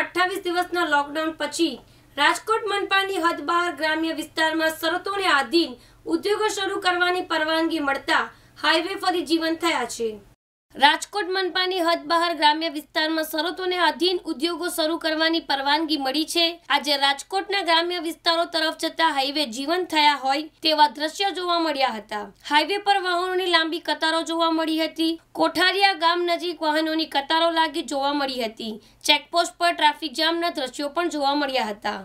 અઠ્ઠાવીસ દિવસના લોકડાઉન પછી રાજકોટ મનપાની હદ બહાર ગ્રામ્ય વિસ્તારમાં શરતોને આધીન ઉદ્યોગો શરૂ કરવાની પરવાનગી મળતા હાઈવે ફરી જીવન થયા છે રાજકોટ મનપાની હદ બહાર ગ્રામ્ય વિસ્તારમાં શરતોને આધીન ઉદ્યોગો શરૂ કરવાની પરવાનગી મળી છે આજે રાજકોટના ગ્રામ્ય વિસ્તારો તરફ જતા હાઈવે જીવન થયા હોય તેવા દ્રશ્ય જોવા મળ્યા હતા હાઈવે પર વાહનોની લાંબી કતારો જોવા મળી હતી કોઠારિયા ગામ નજીક વાહનોની કતારો લાગી જોવા મળી હતી ચેકપોસ્ટ પર ટ્રાફિક જામના દ્રશ્યો પણ જોવા મળ્યા હતા